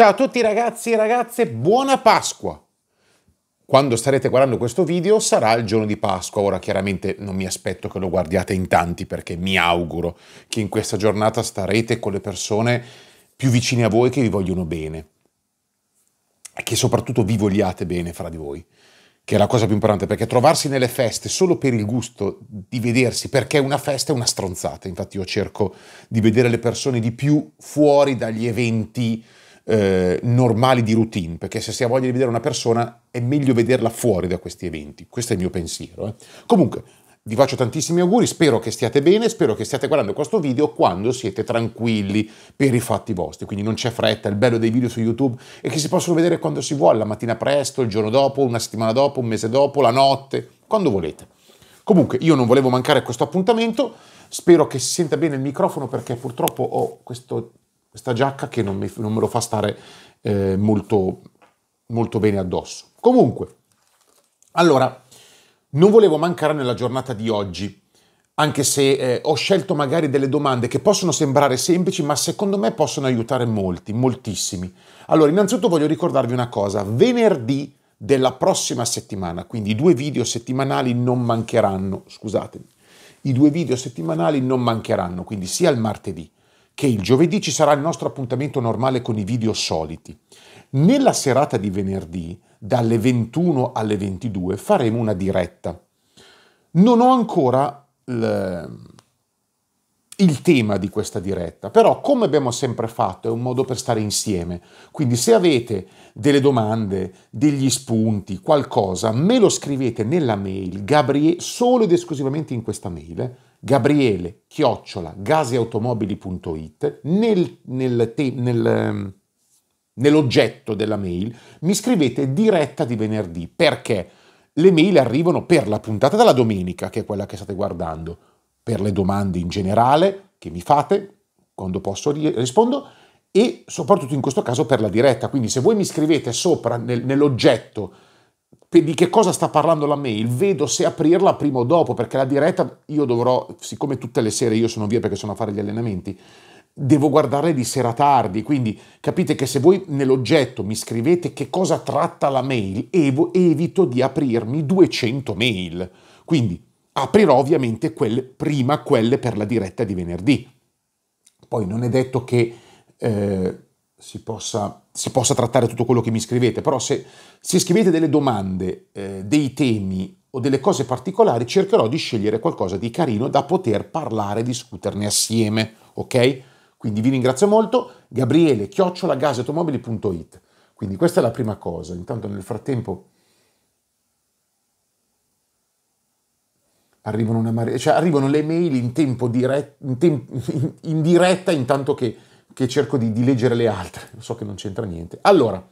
Ciao a tutti ragazzi e ragazze, buona Pasqua! Quando starete guardando questo video sarà il giorno di Pasqua, ora chiaramente non mi aspetto che lo guardiate in tanti perché mi auguro che in questa giornata starete con le persone più vicine a voi che vi vogliono bene e che soprattutto vi vogliate bene fra di voi, che è la cosa più importante perché trovarsi nelle feste solo per il gusto di vedersi perché una festa è una stronzata, infatti io cerco di vedere le persone di più fuori dagli eventi eh, normali di routine, perché se si ha voglia di vedere una persona è meglio vederla fuori da questi eventi, questo è il mio pensiero. Eh. Comunque, vi faccio tantissimi auguri, spero che stiate bene, spero che stiate guardando questo video quando siete tranquilli per i fatti vostri, quindi non c'è fretta, il bello dei video su YouTube è che si possono vedere quando si vuole, la mattina presto, il giorno dopo, una settimana dopo, un mese dopo, la notte, quando volete. Comunque io non volevo mancare questo appuntamento, spero che si senta bene il microfono perché purtroppo ho questo questa giacca che non, mi, non me lo fa stare eh, molto, molto bene addosso. Comunque, allora, non volevo mancare nella giornata di oggi, anche se eh, ho scelto magari delle domande che possono sembrare semplici, ma secondo me possono aiutare molti, moltissimi. Allora, innanzitutto voglio ricordarvi una cosa, venerdì della prossima settimana, quindi i due video settimanali non mancheranno, scusatemi, i due video settimanali non mancheranno, quindi sia il martedì che il giovedì ci sarà il nostro appuntamento normale con i video soliti. Nella serata di venerdì, dalle 21 alle 22, faremo una diretta. Non ho ancora il tema di questa diretta, però come abbiamo sempre fatto è un modo per stare insieme. Quindi se avete delle domande, degli spunti, qualcosa, me lo scrivete nella mail, Gabriele, solo ed esclusivamente in questa mail, eh? gabriele chiocciola gasiautomobili.it nel, nel, nel, ehm, nell'oggetto della mail mi scrivete diretta di venerdì perché le mail arrivano per la puntata della domenica, che è quella che state guardando, per le domande in generale che mi fate, quando posso rispondo, e soprattutto in questo caso per la diretta. Quindi se voi mi scrivete sopra nel, nell'oggetto di che cosa sta parlando la mail, vedo se aprirla prima o dopo, perché la diretta io dovrò, siccome tutte le sere io sono via perché sono a fare gli allenamenti, devo guardare di sera tardi, quindi capite che se voi nell'oggetto mi scrivete che cosa tratta la mail, evo, evito di aprirmi 200 mail, quindi aprirò ovviamente quelle, prima quelle per la diretta di venerdì. Poi non è detto che... Eh, si possa, si possa, trattare tutto quello che mi scrivete, però se, se scrivete delle domande, eh, dei temi o delle cose particolari, cercherò di scegliere qualcosa di carino da poter parlare e discuterne assieme, ok? Quindi vi ringrazio molto, Gabriele, chiocciolagaseautomobili.it. Quindi questa è la prima cosa, intanto nel frattempo arrivano, una mare... cioè, arrivano le mail in, dirett... in, tem... in diretta intanto che che cerco di, di leggere le altre, so che non c'entra niente. Allora,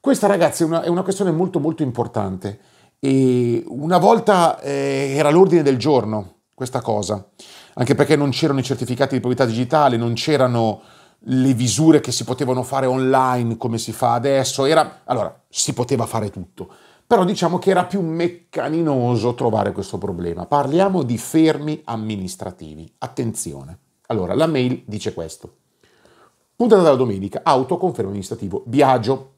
questa ragazzi è una, è una questione molto molto importante e una volta eh, era l'ordine del giorno questa cosa, anche perché non c'erano i certificati di proprietà digitale, non c'erano le visure che si potevano fare online come si fa adesso, era, allora si poteva fare tutto, però diciamo che era più meccaninoso trovare questo problema. Parliamo di fermi amministrativi, attenzione. Allora, la mail dice questo. Puntata della domenica, auto conferma amministrativo, Biagio.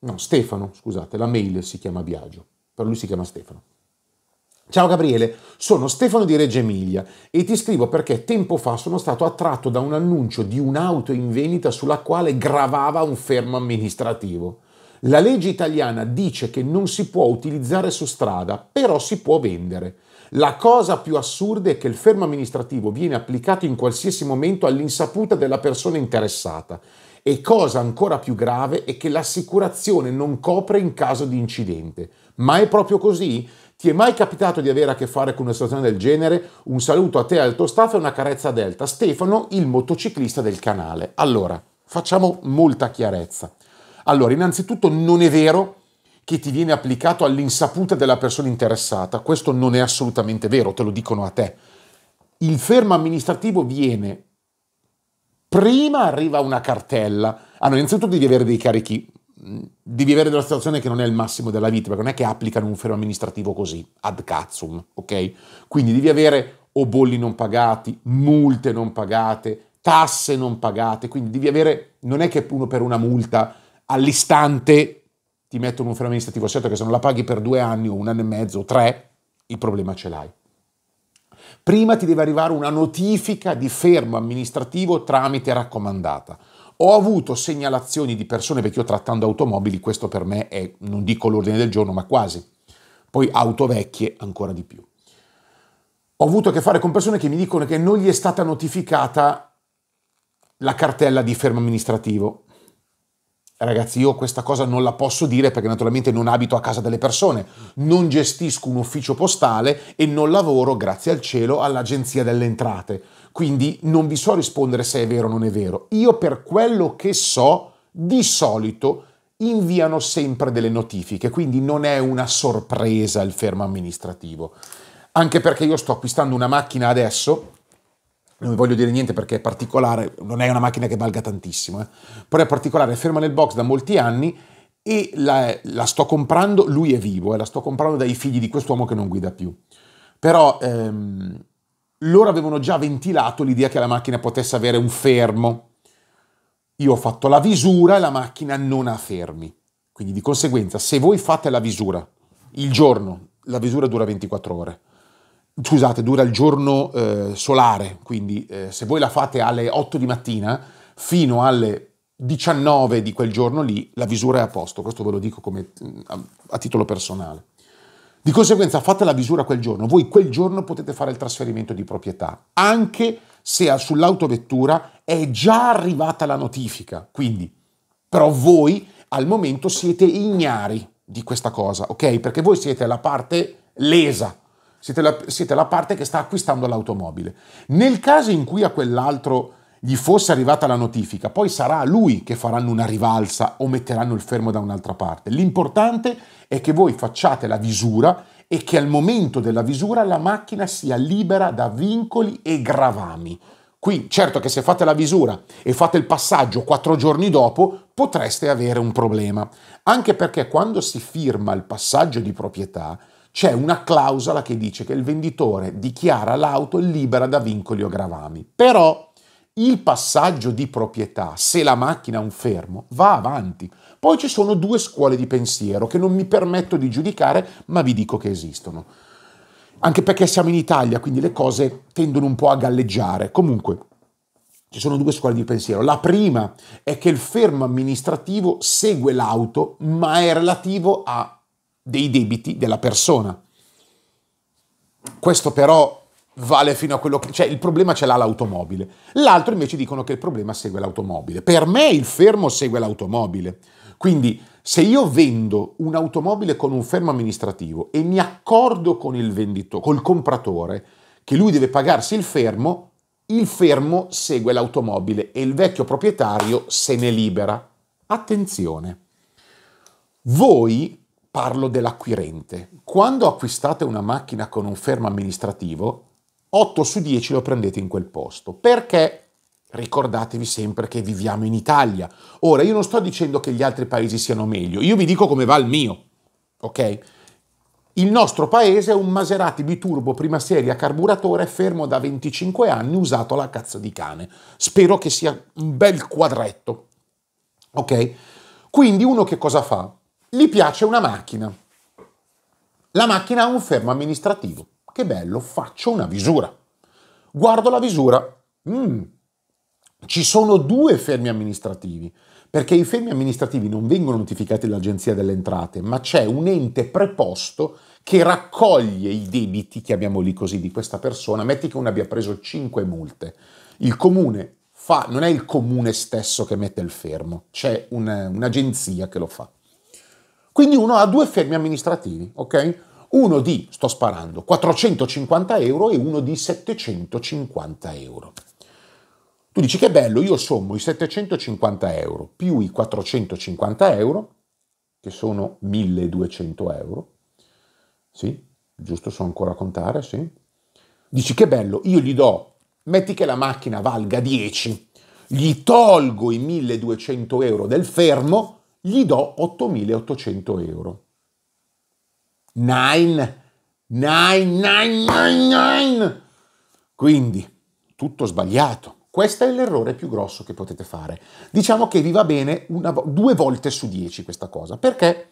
No, Stefano, scusate, la mail si chiama Biagio, per lui si chiama Stefano. Ciao Gabriele, sono Stefano di Reggio Emilia e ti scrivo perché tempo fa sono stato attratto da un annuncio di un'auto in vendita sulla quale gravava un fermo amministrativo. La legge italiana dice che non si può utilizzare su strada, però si può vendere. La cosa più assurda è che il fermo amministrativo viene applicato in qualsiasi momento all'insaputa della persona interessata e cosa ancora più grave è che l'assicurazione non copre in caso di incidente. Ma è proprio così? Ti è mai capitato di avere a che fare con una situazione del genere? Un saluto a te e al tuo staff e una carezza a Delta. Stefano, il motociclista del canale. Allora, facciamo molta chiarezza. Allora, innanzitutto non è vero che ti viene applicato all'insaputa della persona interessata. Questo non è assolutamente vero, te lo dicono a te. Il fermo amministrativo viene prima arriva una cartella. Allora, ah, innanzitutto devi avere dei carichi, devi avere della situazione che non è il massimo della vita, perché non è che applicano un fermo amministrativo così, ad cazzum, ok? Quindi devi avere o bolli non pagati, multe non pagate, tasse non pagate, quindi devi avere, non è che uno per una multa all'istante ti mettono un fermo amministrativo certo che se non la paghi per due anni o un anno e mezzo o tre, il problema ce l'hai. Prima ti deve arrivare una notifica di fermo amministrativo tramite raccomandata. Ho avuto segnalazioni di persone, perché io trattando automobili, questo per me è, non dico l'ordine del giorno, ma quasi. Poi auto vecchie ancora di più. Ho avuto a che fare con persone che mi dicono che non gli è stata notificata la cartella di fermo amministrativo ragazzi, io questa cosa non la posso dire perché naturalmente non abito a casa delle persone, non gestisco un ufficio postale e non lavoro, grazie al cielo, all'agenzia delle entrate. Quindi non vi so rispondere se è vero o non è vero. Io per quello che so, di solito inviano sempre delle notifiche, quindi non è una sorpresa il fermo amministrativo. Anche perché io sto acquistando una macchina adesso non vi voglio dire niente perché è particolare, non è una macchina che valga tantissimo, eh. però è particolare, è ferma nel box da molti anni e la, la sto comprando, lui è vivo, eh, la sto comprando dai figli di quest'uomo che non guida più. Però ehm, loro avevano già ventilato l'idea che la macchina potesse avere un fermo. Io ho fatto la visura e la macchina non ha fermi. Quindi di conseguenza, se voi fate la visura il giorno, la visura dura 24 ore scusate, dura il giorno eh, solare, quindi eh, se voi la fate alle 8 di mattina fino alle 19 di quel giorno lì, la visura è a posto, questo ve lo dico come, a, mm, a titolo personale. Di conseguenza fate la visura quel giorno, voi quel giorno potete fare il trasferimento di proprietà, anche se sull'autovettura è già arrivata la notifica, quindi però voi al momento siete ignari di questa cosa, ok? Perché voi siete la parte lesa, siete la, siete la parte che sta acquistando l'automobile. Nel caso in cui a quell'altro gli fosse arrivata la notifica, poi sarà lui che faranno una rivalsa o metteranno il fermo da un'altra parte. L'importante è che voi facciate la visura e che al momento della visura la macchina sia libera da vincoli e gravami. Qui, certo che se fate la visura e fate il passaggio quattro giorni dopo, potreste avere un problema. Anche perché quando si firma il passaggio di proprietà, c'è una clausola che dice che il venditore dichiara l'auto libera da vincoli o gravami. Però il passaggio di proprietà, se la macchina ha un fermo, va avanti. Poi ci sono due scuole di pensiero che non mi permetto di giudicare, ma vi dico che esistono. Anche perché siamo in Italia, quindi le cose tendono un po' a galleggiare. Comunque, ci sono due scuole di pensiero. La prima è che il fermo amministrativo segue l'auto, ma è relativo a dei debiti della persona. Questo però vale fino a quello che... cioè il problema ce l'ha l'automobile. L'altro invece dicono che il problema segue l'automobile. Per me il fermo segue l'automobile. Quindi se io vendo un'automobile con un fermo amministrativo e mi accordo con il venditore, col compratore, che lui deve pagarsi il fermo, il fermo segue l'automobile e il vecchio proprietario se ne libera. Attenzione. Voi parlo dell'acquirente. Quando acquistate una macchina con un fermo amministrativo, 8 su 10 lo prendete in quel posto. Perché? Ricordatevi sempre che viviamo in Italia. Ora, io non sto dicendo che gli altri paesi siano meglio, io vi dico come va il mio, ok? Il nostro paese è un Maserati biturbo prima serie a carburatore fermo da 25 anni usato alla cazzo di cane. Spero che sia un bel quadretto, ok? Quindi uno che cosa fa? gli piace una macchina. La macchina ha un fermo amministrativo. Che bello, faccio una visura. Guardo la visura. Mm. Ci sono due fermi amministrativi, perché i fermi amministrativi non vengono notificati dall'Agenzia delle Entrate, ma c'è un ente preposto che raccoglie i debiti, chiamiamoli così, di questa persona. Metti che uno abbia preso 5 multe. Il comune fa, non è il comune stesso che mette il fermo, c'è un, un'agenzia che lo fa. Quindi uno ha due fermi amministrativi, ok? Uno di, sto sparando, 450 euro e uno di 750 euro. Tu dici che bello, io sommo i 750 euro più i 450 euro, che sono 1200 euro. Sì, giusto, so ancora contare, sì. Dici che bello, io gli do, metti che la macchina valga 10, gli tolgo i 1200 euro del fermo gli do 8.800 euro. Nine, nine, nine, nine, nine. Quindi, tutto sbagliato. Questo è l'errore più grosso che potete fare. Diciamo che vi va bene una, due volte su dieci questa cosa. Perché?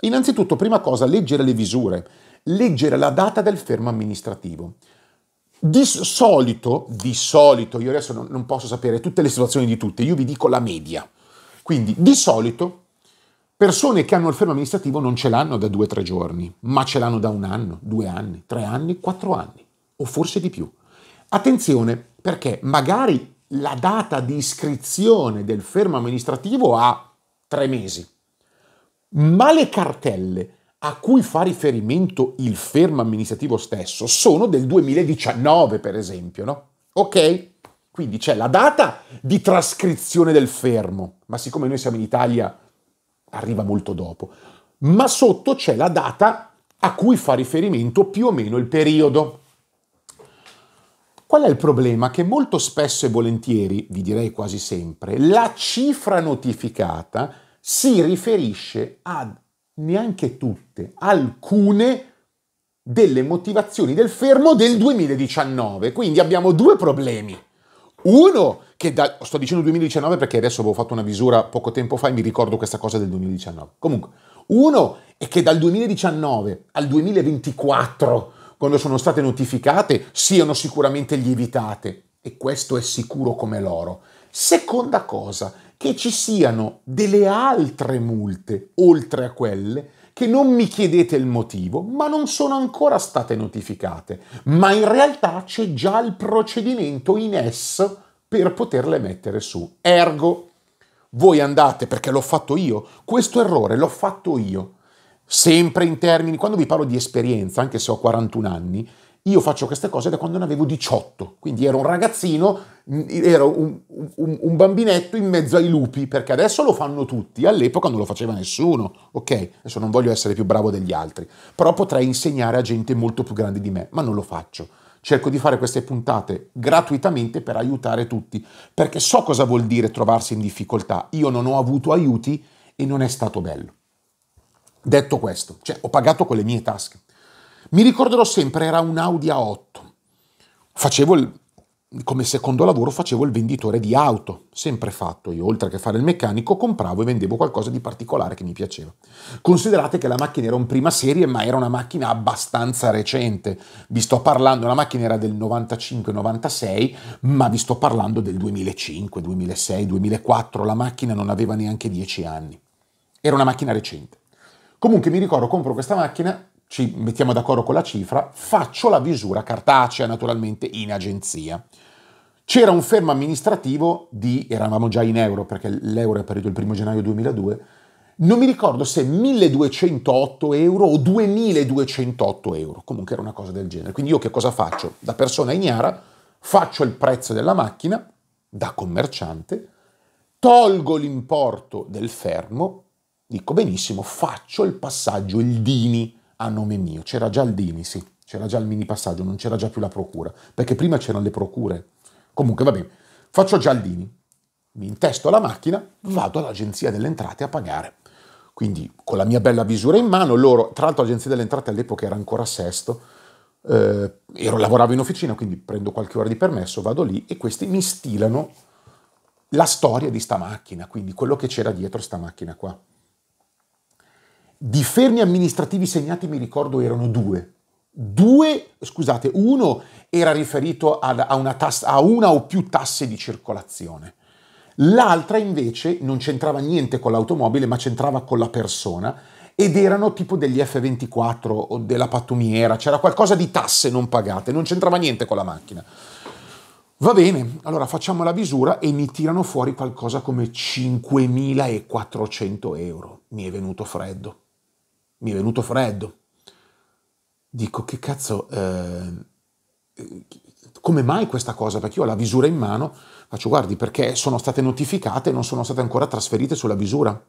Innanzitutto, prima cosa, leggere le visure, leggere la data del fermo amministrativo. Di solito, di solito, io adesso non, non posso sapere tutte le situazioni di tutte, io vi dico la media. Quindi di solito persone che hanno il fermo amministrativo non ce l'hanno da due o tre giorni, ma ce l'hanno da un anno, due anni, tre anni, quattro anni o forse di più. Attenzione perché magari la data di iscrizione del fermo amministrativo ha tre mesi, ma le cartelle a cui fa riferimento il fermo amministrativo stesso sono del 2019, per esempio, no? Ok? Quindi c'è la data di trascrizione del fermo, ma siccome noi siamo in Italia arriva molto dopo, ma sotto c'è la data a cui fa riferimento più o meno il periodo. Qual è il problema? Che molto spesso e volentieri, vi direi quasi sempre, la cifra notificata si riferisce a neanche tutte, alcune delle motivazioni del fermo del 2019. Quindi abbiamo due problemi uno, che da, sto dicendo 2019 perché adesso avevo fatto una misura poco tempo fa e mi ricordo questa cosa del 2019. Comunque, uno è che dal 2019 al 2024, quando sono state notificate, siano sicuramente lievitate. E questo è sicuro come l'oro. Seconda cosa, che ci siano delle altre multe, oltre a quelle, che non mi chiedete il motivo, ma non sono ancora state notificate, ma in realtà c'è già il procedimento in S per poterle mettere su. Ergo, voi andate, perché l'ho fatto io, questo errore l'ho fatto io, sempre in termini, quando vi parlo di esperienza, anche se ho 41 anni, io faccio queste cose da quando ne avevo 18, quindi ero un ragazzino, mm, ero un, un, un bambinetto in mezzo ai lupi, perché adesso lo fanno tutti, all'epoca non lo faceva nessuno, ok? Adesso non voglio essere più bravo degli altri, però potrei insegnare a gente molto più grande di me, ma non lo faccio. Cerco di fare queste puntate gratuitamente per aiutare tutti, perché so cosa vuol dire trovarsi in difficoltà. Io non ho avuto aiuti e non è stato bello. Detto questo, cioè, ho pagato con le mie tasche. Mi ricorderò sempre, era un Audi A8. Facevo il, come secondo lavoro facevo il venditore di auto, sempre fatto io, oltre che fare il meccanico, compravo e vendevo qualcosa di particolare che mi piaceva. Considerate che la macchina era un prima serie, ma era una macchina abbastanza recente. Vi sto parlando, la macchina era del 95-96, ma vi sto parlando del 2005, 2006, 2004, la macchina non aveva neanche 10 anni. Era una macchina recente. Comunque mi ricordo, compro questa macchina, ci mettiamo d'accordo con la cifra, faccio la visura cartacea naturalmente in agenzia. C'era un fermo amministrativo di, eravamo già in euro perché l'euro è apparito il 1 gennaio 2002, non mi ricordo se 1208 euro o 2208 euro, comunque era una cosa del genere. Quindi io che cosa faccio? Da persona ignara faccio il prezzo della macchina, da commerciante, tolgo l'importo del fermo, dico benissimo, faccio il passaggio, il DINI, a nome mio. C'era già il Dini, sì, c'era già il mini passaggio, non c'era già più la procura, perché prima c'erano le procure. Comunque va bene, faccio già il Dini, mi intesto la macchina, mm. vado all'agenzia delle entrate a pagare. Quindi con la mia bella visura in mano, loro, tra l'altro l'agenzia delle entrate all'epoca era ancora Sesto, eh, ero, lavoravo in officina, quindi prendo qualche ora di permesso, vado lì e questi mi stilano la storia di sta macchina, quindi quello che c'era dietro sta macchina qua di fermi amministrativi segnati mi ricordo erano due. Due, scusate, uno era riferito ad, a, una tassa, a una o più tasse di circolazione. L'altra invece non c'entrava niente con l'automobile, ma c'entrava con la persona ed erano tipo degli F24 o della pattumiera, c'era qualcosa di tasse non pagate, non c'entrava niente con la macchina. Va bene, allora facciamo la misura e mi tirano fuori qualcosa come 5.400 euro. Mi è venuto freddo mi è venuto freddo. Dico, che cazzo, eh, come mai questa cosa? Perché io ho la visura in mano, faccio, guardi, perché sono state notificate e non sono state ancora trasferite sulla visura.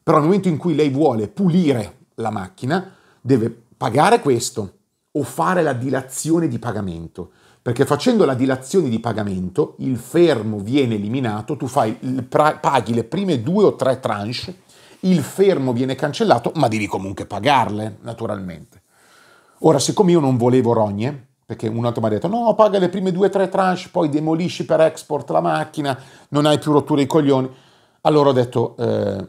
Però nel momento in cui lei vuole pulire la macchina, deve pagare questo o fare la dilazione di pagamento. Perché facendo la dilazione di pagamento, il fermo viene eliminato, tu fai, paghi le prime due o tre tranche il fermo viene cancellato, ma devi comunque pagarle, naturalmente. Ora, siccome io non volevo rogne, perché un altro mi ha detto no, paga le prime due o tre tranche, poi demolisci per export la macchina, non hai più rotture i coglioni. Allora ho detto eh,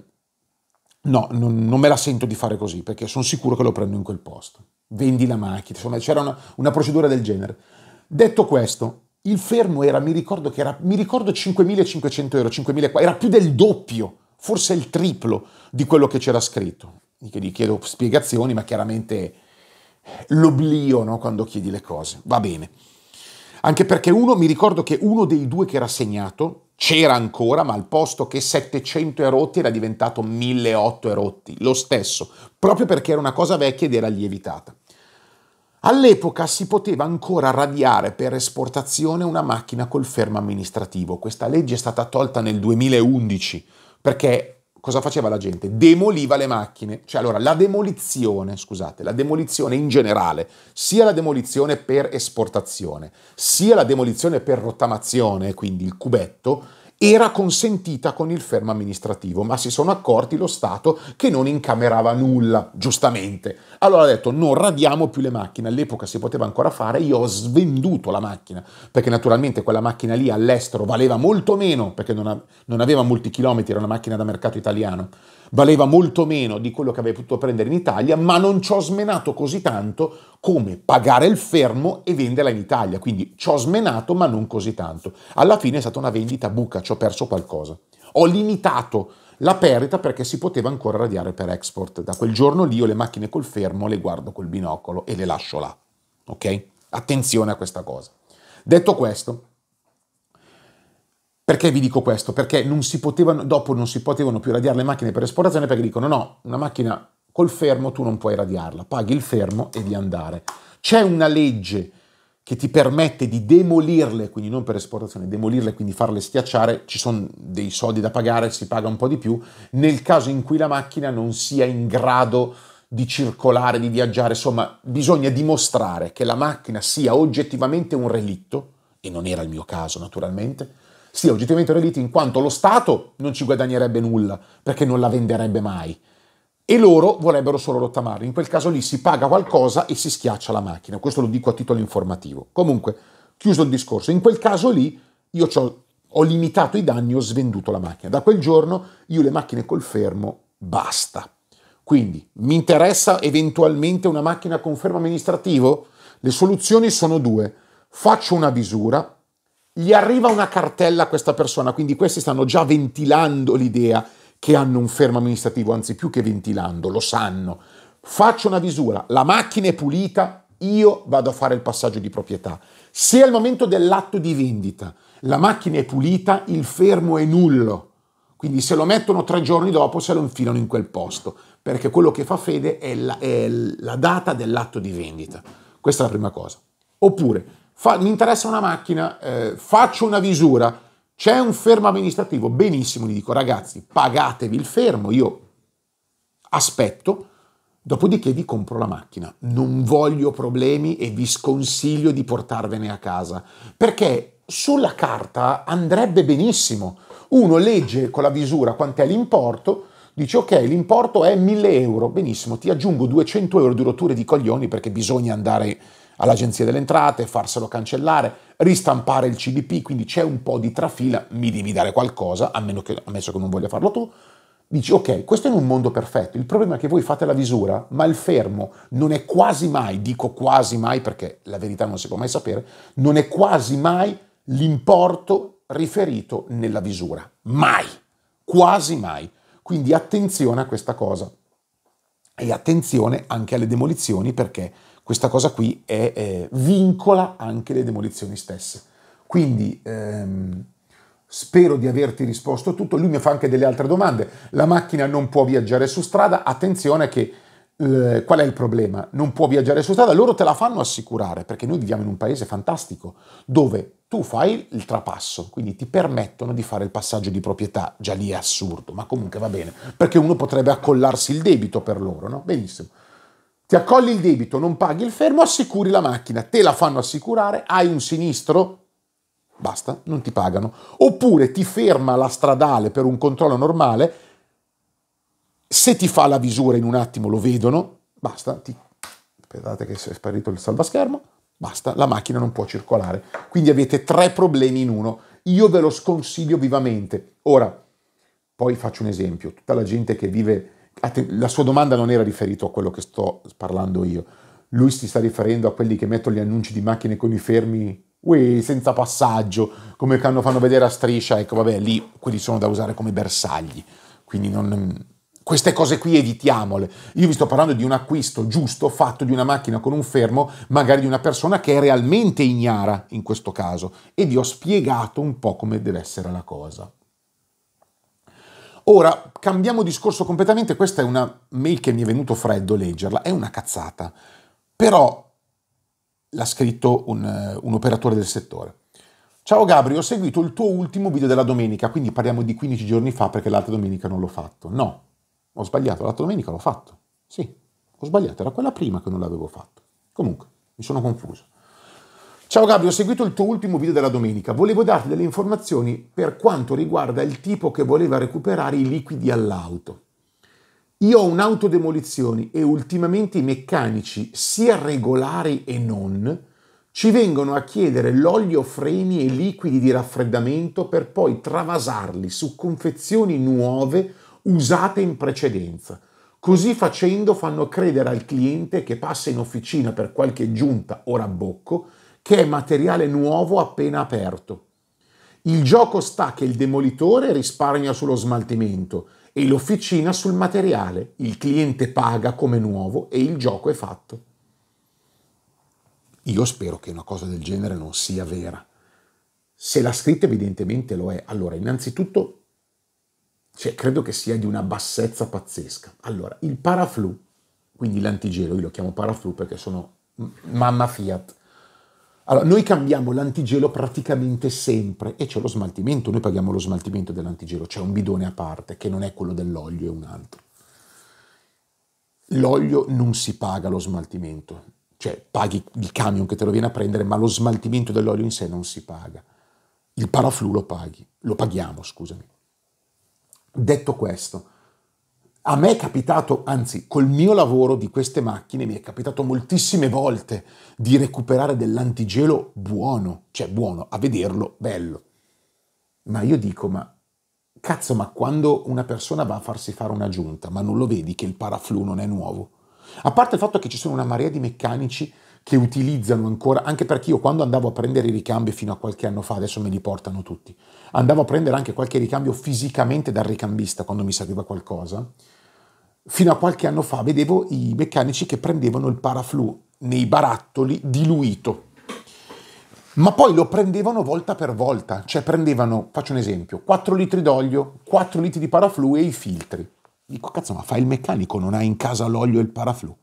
no, non, non, me la sento di fare così, perché sono sicuro che lo prendo in quel posto. Vendi la macchina, insomma c'era una, una procedura del genere. Detto questo, il fermo era, mi ricordo che era, mi ricordo 5.500 euro, 5.000, era più del doppio, forse il triplo di quello che c'era scritto. Gli chiedo spiegazioni, ma chiaramente l'oblio no, quando chiedi le cose. Va bene. Anche perché uno, mi ricordo che uno dei due che era segnato c'era ancora, ma al posto che 700 erotti era diventato 1800 erotti, lo stesso, proprio perché era una cosa vecchia ed era lievitata. All'epoca si poteva ancora radiare per esportazione una macchina col fermo amministrativo. Questa legge è stata tolta nel 2011 perché cosa faceva la gente? Demoliva le macchine. Cioè, allora, la demolizione, scusate, la demolizione in generale, sia la demolizione per esportazione, sia la demolizione per rottamazione, quindi il cubetto, era consentita con il fermo amministrativo, ma si sono accorti lo Stato che non incamerava nulla, giustamente. Allora ha detto non radiamo più le macchine, all'epoca si poteva ancora fare, io ho svenduto la macchina, perché naturalmente quella macchina lì all'estero valeva molto meno, perché non, aveva molti chilometri, era una macchina da mercato italiano valeva molto meno di quello che avrei potuto prendere in Italia, ma non ci ho smenato così tanto come pagare il fermo e venderla in Italia. Quindi ci ho smenato, ma non così tanto. Alla fine è stata una vendita buca, ci ho perso qualcosa. Ho limitato la perdita perché si poteva ancora radiare per export. Da quel giorno lì io le macchine col fermo le guardo col binocolo e le lascio là. Ok? Attenzione a questa cosa. Detto questo, perché vi dico questo? Perché non potevano, dopo non si potevano più radiare le macchine per esplorazione perché dicono no, una macchina col fermo tu non puoi radiarla, paghi il fermo e di andare. C'è una legge che ti permette di demolirle, quindi non per esportazione, demolirle, quindi farle schiacciare, ci sono dei soldi da pagare, si paga un po' di più, nel caso in cui la macchina non sia in grado di circolare, di viaggiare, insomma, bisogna dimostrare che la macchina sia oggettivamente un relitto, e non era il mio caso naturalmente, sia oggettivamente redditi in quanto lo Stato non ci guadagnerebbe nulla perché non la venderebbe mai e loro vorrebbero solo rottamare. In quel caso lì si paga qualcosa e si schiaccia la macchina. Questo lo dico a titolo informativo. Comunque, chiuso il discorso, in quel caso lì io ho, ho limitato i danni, ho svenduto la macchina. Da quel giorno io le macchine col fermo basta. Quindi mi interessa eventualmente una macchina con fermo amministrativo? Le soluzioni sono due. Faccio una misura, gli arriva una cartella a questa persona, quindi questi stanno già ventilando l'idea che hanno un fermo amministrativo, anzi più che ventilando, lo sanno. Faccio una visura, la macchina è pulita, io vado a fare il passaggio di proprietà. Se al momento dell'atto di vendita la macchina è pulita, il fermo è nullo. Quindi se lo mettono tre giorni dopo, se lo infilano in quel posto, perché quello che fa fede è la, è la data dell'atto di vendita. Questa è la prima cosa. Oppure Fa, mi interessa una macchina, eh, faccio una visura, c'è un fermo amministrativo, benissimo, gli dico ragazzi, pagatevi il fermo, io aspetto, dopodiché vi compro la macchina. Non voglio problemi e vi sconsiglio di portarvene a casa, perché sulla carta andrebbe benissimo. Uno legge con la visura quant'è l'importo, dice ok, l'importo è 1000 euro, benissimo, ti aggiungo 200 euro di rotture di coglioni perché bisogna andare all'Agenzia delle Entrate, farselo cancellare, ristampare il CDP, quindi c'è un po' di trafila, mi devi dare qualcosa, a meno che, ammesso che non voglia farlo tu, dici ok, questo è un mondo perfetto, il problema è che voi fate la visura, ma il fermo non è quasi mai, dico quasi mai perché la verità non si può mai sapere, non è quasi mai l'importo riferito nella visura, mai, quasi mai. Quindi attenzione a questa cosa e attenzione anche alle demolizioni perché questa cosa qui è, eh, vincola anche le demolizioni stesse. Quindi ehm, spero di averti risposto a tutto. Lui mi fa anche delle altre domande. La macchina non può viaggiare su strada. Attenzione che qual è il problema? Non può viaggiare su strada. Loro te la fanno assicurare perché noi viviamo in un paese fantastico dove tu fai il trapasso, quindi ti permettono di fare il passaggio di proprietà. Già lì è assurdo, ma comunque va bene perché uno potrebbe accollarsi il debito per loro, no? Benissimo. Ti accolli il debito, non paghi il fermo, assicuri la macchina, te la fanno assicurare, hai un sinistro, basta, non ti pagano. Oppure ti ferma la stradale per un controllo normale, se ti fa la visura in un attimo lo vedono, basta, ti... aspettate che è sparito il salvaschermo, basta, la macchina non può circolare. Quindi avete tre problemi in uno. Io ve lo sconsiglio vivamente. Ora, poi faccio un esempio, tutta la gente che vive la sua domanda non era riferita a quello che sto parlando io, lui si sta riferendo a quelli che mettono gli annunci di macchine con i fermi Ui, senza passaggio, come fanno vedere a striscia, ecco vabbè, lì quelli sono da usare come bersagli, quindi non, queste cose qui evitiamole. Io vi sto parlando di un acquisto giusto fatto di una macchina con un fermo, magari di una persona che è realmente ignara in questo caso, e vi ho spiegato un po' come deve essere la cosa. Ora, cambiamo discorso completamente, questa è una mail che mi è venuto freddo leggerla, è una cazzata, però l'ha scritto un, eh, un operatore del settore. Ciao Gabri, ho seguito il tuo ultimo video della domenica, quindi parliamo di 15 giorni fa perché l'altra domenica non l'ho fatto. No, ho sbagliato, l'altra domenica l'ho fatto. Sì, ho sbagliato, era quella prima che non l'avevo fatto. Comunque, mi sono confuso. Ciao Gabri, ho seguito il tuo ultimo video della domenica. Volevo darti delle informazioni per quanto riguarda il tipo che voleva recuperare i liquidi all'auto. Io ho un'autodemolizione e ultimamente i meccanici, sia regolari e non, ci vengono a chiedere l'olio freni e liquidi di raffreddamento per poi travasarli su confezioni nuove usate in precedenza. Così facendo fanno credere al cliente che passa in officina per qualche giunta o rabbocco che è materiale nuovo appena aperto. Il gioco sta che il demolitore risparmia sullo smaltimento e l'officina sul materiale. Il cliente paga come nuovo e il gioco è fatto. Io spero che una cosa del genere non sia vera. Se l'ha scritta evidentemente lo è. Allora, innanzitutto, cioè, credo che sia di una bassezza pazzesca. Allora, il paraflu, quindi l'antigelo, io lo chiamo paraflu perché sono mamma Fiat, allora, noi cambiamo l'antigelo praticamente sempre e c'è lo smaltimento, noi paghiamo lo smaltimento dell'antigelo, c'è un bidone a parte che non è quello dell'olio, è un altro. L'olio non si paga lo smaltimento, cioè paghi il camion che te lo viene a prendere, ma lo smaltimento dell'olio in sé non si paga. Il paraflu lo paghi, lo paghiamo, scusami. Detto questo, a me è capitato, anzi, col mio lavoro di queste macchine mi è capitato moltissime volte di recuperare dell'antigelo buono, cioè buono, a vederlo bello. Ma io dico, ma cazzo, ma quando una persona va a farsi fare una giunta, ma non lo vedi che il paraflu non è nuovo? A parte il fatto che ci sono una marea di meccanici che utilizzano ancora, anche perché io quando andavo a prendere i ricambi fino a qualche anno fa, adesso me li portano tutti, andavo a prendere anche qualche ricambio fisicamente dal ricambista quando mi serviva qualcosa, fino a qualche anno fa vedevo i meccanici che prendevano il paraflu nei barattoli diluito, ma poi lo prendevano volta per volta, cioè prendevano, faccio un esempio, 4 litri d'olio, 4 litri di paraflu e i filtri. Dico, cazzo, ma fai il meccanico, non hai in casa l'olio e il paraflu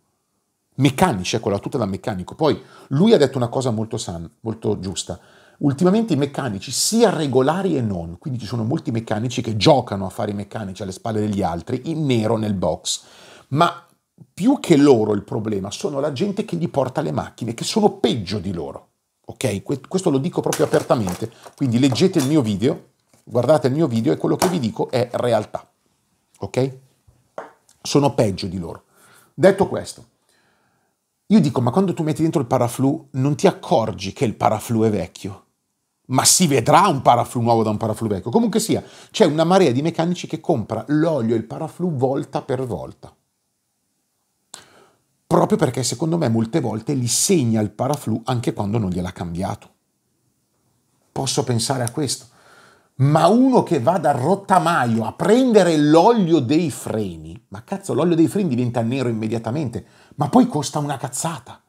meccanici, ecco la tuta da meccanico. Poi lui ha detto una cosa molto, san, molto giusta. Ultimamente i meccanici, sia regolari e non, quindi ci sono molti meccanici che giocano a fare i meccanici alle spalle degli altri, in nero nel box, ma più che loro il problema sono la gente che gli porta le macchine, che sono peggio di loro. Ok? Questo lo dico proprio apertamente, quindi leggete il mio video, guardate il mio video e quello che vi dico è realtà. Ok? Sono peggio di loro. Detto questo, io dico, ma quando tu metti dentro il paraflu non ti accorgi che il paraflu è vecchio, ma si vedrà un paraflu nuovo da un paraflu vecchio. Comunque sia, c'è una marea di meccanici che compra l'olio e il paraflu volta per volta. Proprio perché secondo me molte volte li segna il paraflu anche quando non gliel'ha cambiato. Posso pensare a questo. Ma uno che va dal rottamaio a prendere l'olio dei freni, ma cazzo, l'olio dei freni diventa nero immediatamente ma poi costa una cazzata.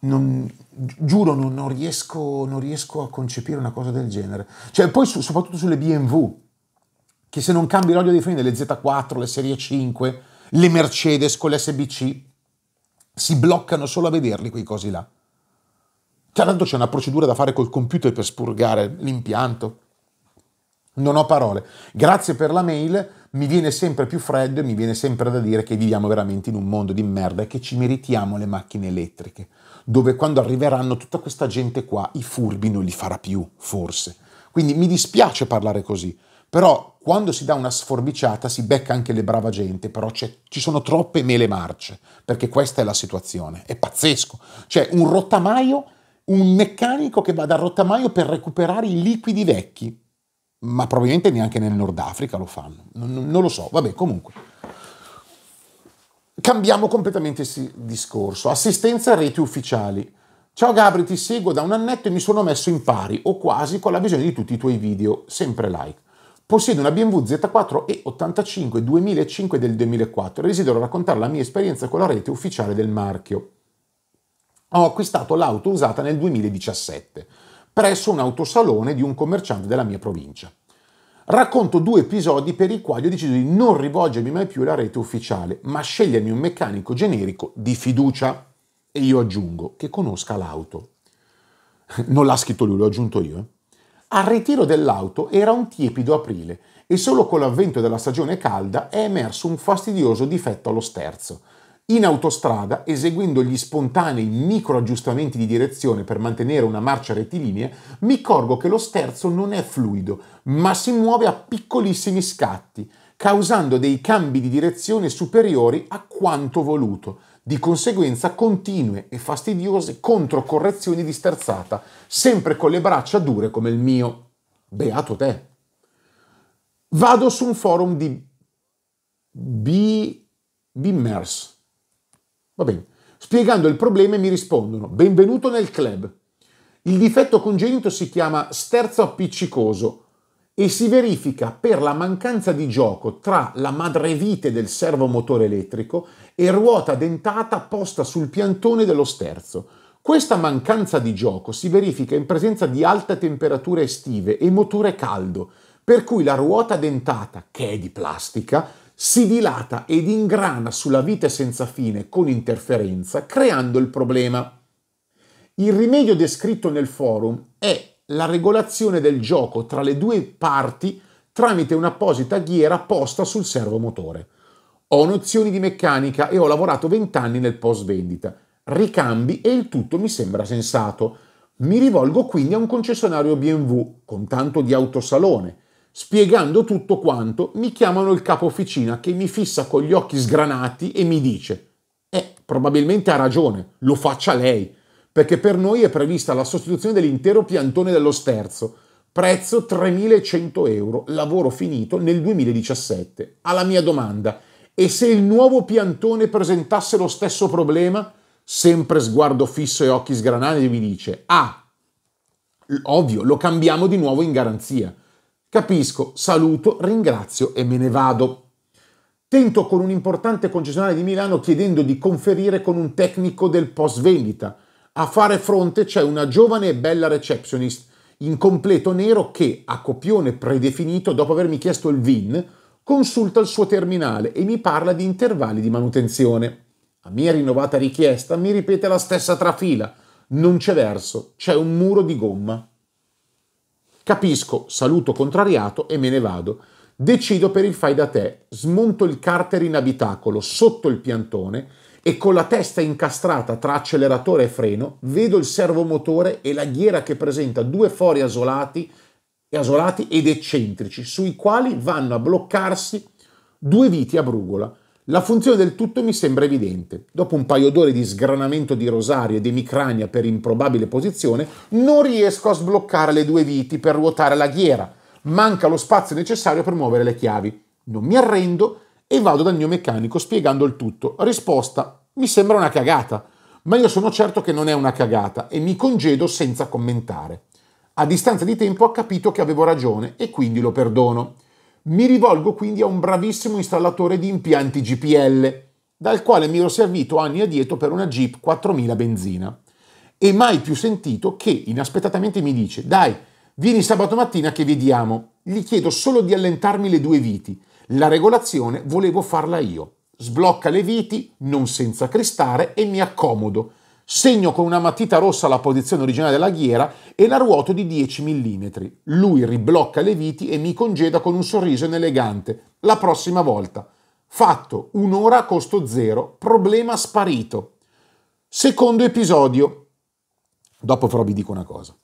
Non, giuro, non, non, riesco, non, riesco, a concepire una cosa del genere. Cioè, poi su, soprattutto sulle BMW, che se non cambi l'olio di freni le Z4, le Serie 5, le Mercedes con le SBC, si bloccano solo a vederli quei cosi là. Cioè, tanto c'è una procedura da fare col computer per spurgare l'impianto. Non ho parole. Grazie per la mail, mi viene sempre più freddo e mi viene sempre da dire che viviamo veramente in un mondo di merda e che ci meritiamo le macchine elettriche, dove quando arriveranno tutta questa gente qua, i furbi non li farà più, forse. Quindi mi dispiace parlare così, però quando si dà una sforbiciata si becca anche le brava gente, però ci sono troppe mele marce, perché questa è la situazione. È pazzesco. Cioè un rottamaio, un meccanico che va dal rottamaio per recuperare i liquidi vecchi, ma probabilmente neanche nel Nord Africa lo fanno, non, non lo so, vabbè comunque. Cambiamo completamente il discorso. Assistenza a reti ufficiali. Ciao Gabri, ti seguo da un annetto e mi sono messo in pari, o quasi, con la visione di tutti i tuoi video, sempre like. Possiedo una BMW Z4 E85 2005 del 2004 e desidero raccontare la mia esperienza con la rete ufficiale del marchio. Ho acquistato l'auto usata nel 2017 presso un autosalone di un commerciante della mia provincia. Racconto due episodi per i quali ho deciso di non rivolgermi mai più alla rete ufficiale, ma scegliermi un meccanico generico di fiducia. E io aggiungo che conosca l'auto. Non l'ha scritto lui, l'ho aggiunto io. Eh. Al ritiro dell'auto era un tiepido aprile e solo con l'avvento della stagione calda è emerso un fastidioso difetto allo sterzo in autostrada, eseguendo gli spontanei microaggiustamenti di direzione per mantenere una marcia rettilinea, mi accorgo che lo sterzo non è fluido, ma si muove a piccolissimi scatti, causando dei cambi di direzione superiori a quanto voluto, di conseguenza continue e fastidiose controcorrezioni di sterzata, sempre con le braccia dure come il mio. Beato te. Vado su un forum di B... Bimmers, Va bene. Spiegando il problema mi rispondono, benvenuto nel club. Il difetto congenito si chiama sterzo appiccicoso e si verifica per la mancanza di gioco tra la madrevite del servomotore elettrico e ruota dentata posta sul piantone dello sterzo. Questa mancanza di gioco si verifica in presenza di alte temperature estive e motore caldo, per cui la ruota dentata, che è di plastica, si dilata ed ingrana sulla vite senza fine con interferenza, creando il problema. Il rimedio descritto nel forum è la regolazione del gioco tra le due parti tramite un'apposita ghiera posta sul servomotore. Ho nozioni di meccanica e ho lavorato vent'anni nel post vendita. Ricambi e il tutto mi sembra sensato. Mi rivolgo quindi a un concessionario BMW con tanto di autosalone Spiegando tutto quanto, mi chiamano il capo officina che mi fissa con gli occhi sgranati e mi dice: Eh, probabilmente ha ragione, lo faccia lei, perché per noi è prevista la sostituzione dell'intero piantone dello sterzo. Prezzo 3.100 euro, lavoro finito nel 2017. Alla mia domanda, e se il nuovo piantone presentasse lo stesso problema? Sempre sguardo fisso e occhi sgranati mi dice, ah, ovvio, lo cambiamo di nuovo in garanzia. Capisco, saluto, ringrazio e me ne vado. Tento con un importante concessionario di Milano chiedendo di conferire con un tecnico del post vendita. A fare fronte c'è una giovane e bella receptionist in completo nero che, a copione predefinito, dopo avermi chiesto il VIN, consulta il suo terminale e mi parla di intervalli di manutenzione. A mia rinnovata richiesta mi ripete la stessa trafila. Non c'è verso, c'è un muro di gomma. Capisco, saluto contrariato e me ne vado. Decido per il fai da te, smonto il carter in abitacolo sotto il piantone e con la testa incastrata tra acceleratore e freno vedo il servomotore e la ghiera che presenta due fori asolati, asolati ed eccentrici sui quali vanno a bloccarsi due viti a brugola. La funzione del tutto mi sembra evidente. Dopo un paio d'ore di sgranamento di rosario e d'emicrania per improbabile posizione, non riesco a sbloccare le due viti per ruotare la ghiera. Manca lo spazio necessario per muovere le chiavi. Non mi arrendo e vado dal mio meccanico spiegando il tutto. Risposta: mi sembra una cagata, ma io sono certo che non è una cagata e mi congedo senza commentare. A distanza di tempo ha capito che avevo ragione e quindi lo perdono. Mi rivolgo quindi a un bravissimo installatore di impianti GPL, dal quale mi ero servito anni addietro per una Jeep 4000 benzina. E mai più sentito che inaspettatamente mi dice, dai, vieni sabato mattina che vediamo, gli chiedo solo di allentarmi le due viti, la regolazione volevo farla io. Sblocca le viti, non senza cristare, e mi accomodo segno con una matita rossa la posizione originale della ghiera e la ruoto di 10 mm. Lui riblocca le viti e mi congeda con un sorriso inelegante. La prossima volta. Fatto, un'ora a costo zero, problema sparito. Secondo episodio. Dopo però vi dico una cosa.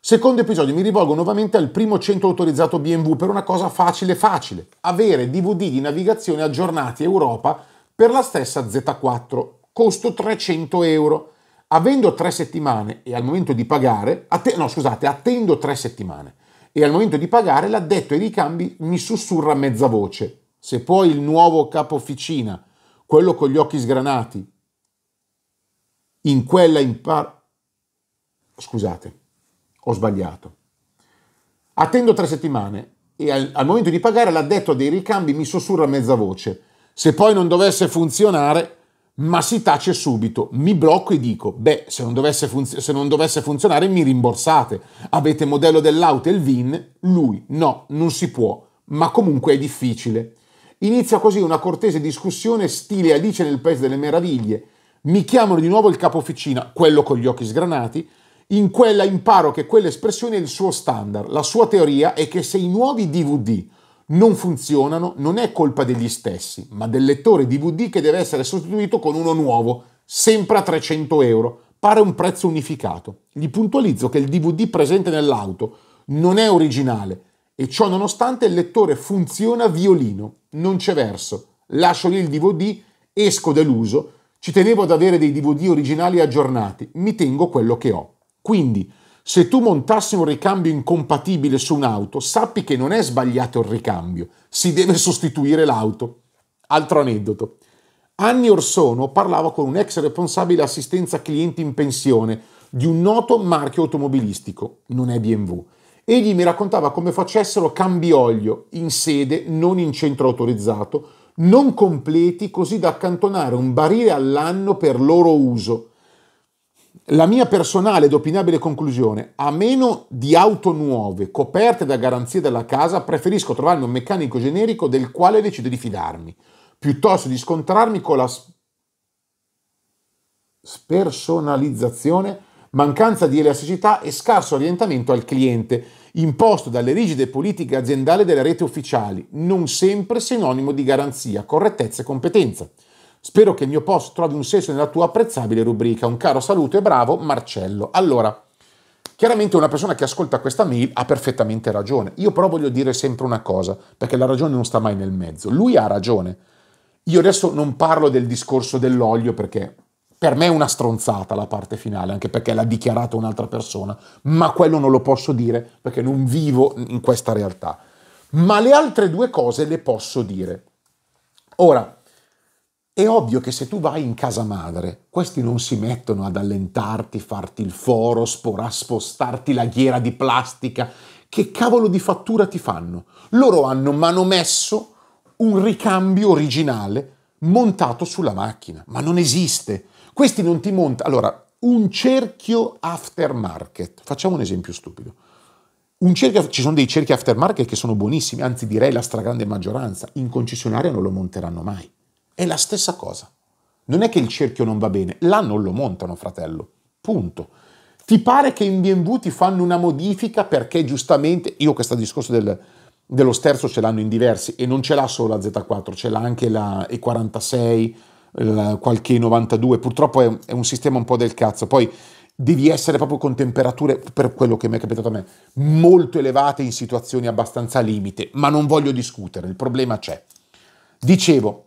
Secondo episodio mi rivolgo nuovamente al primo centro autorizzato BMW per una cosa facile facile, avere DVD di navigazione aggiornati Europa per la stessa Z4, costo 300 euro avendo tre settimane e al momento di pagare, att- no scusate, attendo tre settimane e al momento di pagare l'addetto ai ricambi mi sussurra a mezza voce. Se poi il nuovo capo officina, quello con gli occhi sgranati, in quella impara... Scusate, ho sbagliato. Attendo tre settimane e al, al momento di pagare l'addetto dei ricambi mi sussurra a mezza voce. Se poi non dovesse funzionare, ma si tace subito, mi blocco e dico, beh, se non, funz- se non dovesse, funzionare mi rimborsate, avete modello dell'auto e il VIN, lui, no, non si può, ma comunque è difficile. Inizia così una cortese discussione stile Alice nel Paese delle Meraviglie, mi chiamano di nuovo il capo officina, quello con gli occhi sgranati, in quella imparo che quell'espressione è il suo standard, la sua teoria è che se i nuovi DVD non funzionano, non è colpa degli stessi, ma del lettore DVD che deve essere sostituito con uno nuovo, sempre a 300 euro. Pare un prezzo unificato. Gli puntualizzo che il DVD presente nell'auto non è originale e ciò nonostante il lettore funziona violino, non c'è verso. Lascio lì il DVD, esco deluso, ci tenevo ad avere dei DVD originali aggiornati, mi tengo quello che ho. Quindi, se tu montassi un ricambio incompatibile su un'auto, sappi che non è sbagliato il ricambio, si deve sostituire l'auto. Altro aneddoto. Anni or sono parlavo con un ex responsabile assistenza clienti in pensione di un noto marchio automobilistico, non è BMW. Egli mi raccontava come facessero cambi olio in sede non in centro autorizzato, non completi così da accantonare un barile all'anno per loro uso la mia personale ed opinabile conclusione, a meno di auto nuove coperte da garanzie della casa, preferisco trovarmi un meccanico generico del quale decido di fidarmi, piuttosto di scontrarmi con la spersonalizzazione, mancanza di elasticità e scarso orientamento al cliente, imposto dalle rigide politiche aziendali delle reti ufficiali, non sempre sinonimo di garanzia, correttezza e competenza. Spero che il mio post trovi un senso nella tua apprezzabile rubrica. Un caro saluto e bravo Marcello. Allora, chiaramente una persona che ascolta questa mail ha perfettamente ragione. Io però voglio dire sempre una cosa, perché la ragione non sta mai nel mezzo. Lui ha ragione. Io adesso non parlo del discorso dell'olio perché per me è una stronzata la parte finale, anche perché l'ha dichiarato un'altra persona, ma quello non lo posso dire perché non vivo in questa realtà. Ma le altre due cose le posso dire. Ora, è ovvio che se tu vai in casa madre, questi non si mettono ad allentarti, farti il foro, spora, spostarti la ghiera di plastica. Che cavolo di fattura ti fanno? Loro hanno manomesso un ricambio originale montato sulla macchina, ma non esiste. Questi non ti montano. Allora, un cerchio aftermarket. Facciamo un esempio stupido. Un cerchio, ci sono dei cerchi aftermarket che sono buonissimi, anzi direi la stragrande maggioranza. In concessionaria non lo monteranno mai è la stessa cosa. Non è che il cerchio non va bene, là non lo montano, fratello. Punto. Ti pare che in BMW ti fanno una modifica perché giustamente, io questo discorso del, dello sterzo ce l'hanno in diversi e non ce l'ha solo la Z4, ce l'ha anche la E46, la, qualche E92, purtroppo è, è un sistema un po' del cazzo. Poi devi essere proprio con temperature, per quello che mi è capitato a me, molto elevate in situazioni abbastanza limite, ma non voglio discutere, il problema c'è. Dicevo,